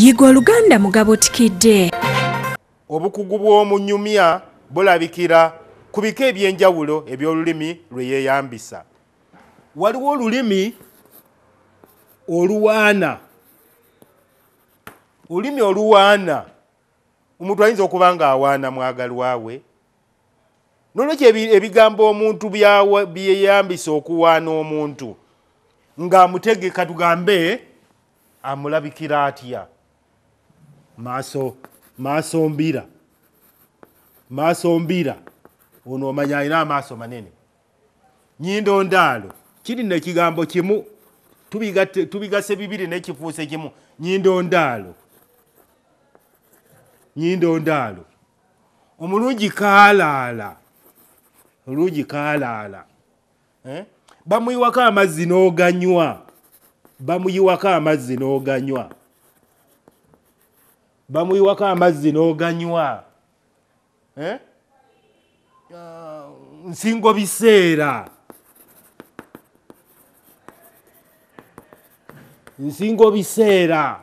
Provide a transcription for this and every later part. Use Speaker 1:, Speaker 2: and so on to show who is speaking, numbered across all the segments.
Speaker 1: yigwa luganda mugabo tikidde obukugu bw'omunyumya bulabikira ku bika ebyenjawulo ebyolulimi lwe yeeyambisa waliwo olulimi oluwaana olulimi oluwaana omuntu ayinza okuba nga awaana mwagalwawe nolwekyo ebigambo omuntu byeyambisa okuwaana omuntu ng'amutegeka tugambe amulabikira atya maaso maaso mbira maaso mbira ono omanya alina amaaso manene nyindo ndaalo kiri nekigambo kimu tubigase bibiri nekifuuse kimu nyindo ndaalo nyindo ndaalo omulungi kaalaala olungi kaalaala eh? bamuyiwako amazzi n'oganywa bamuyiwako amazzi n'oganywa bamuyiwako amazzi n'oganywa eh? nsingo biseera nsingo biseera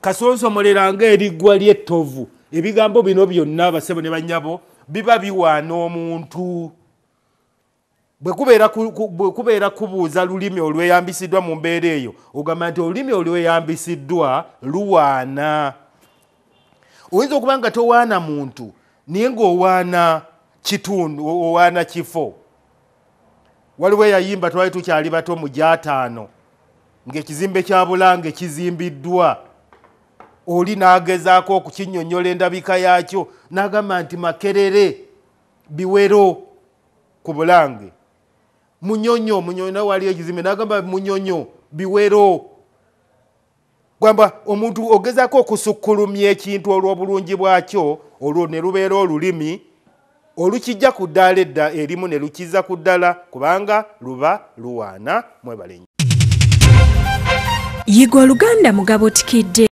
Speaker 1: kasonsomoleranga eriggwa lyettovu ebigambo bino byonna abasebo ne banyabo biba biwaana omuntu bwe kubeera kubuuza lulimi olweyambisiddwa mu mbeera eyo ogamba nti olulimi olweyambisiddwa luwaana oyinza okuba nga towaana muntu naye ngaowaana kitundu owaana kifo waliwo eyayimba twali tukyali bato mu gyataano ngaekizimbe kya bulange kizimbiddwa oli n'agezaako okukinyonnyola endabika yaakyo n'agamba nti makerere biwero ku bulange munyonyo munyonyo nawe wali ekizimbe nagamba munyonyo biwero gwamba omuntu ogezako okusukkulumya ekintu olw'obulungi bwakyo olwo ne lubeera olulimi olukijja ku ddaala edda erimu ne lukiza ku ddala kubanga luba luwaana mwebalenyo yigwa oluganda mugabo otikidde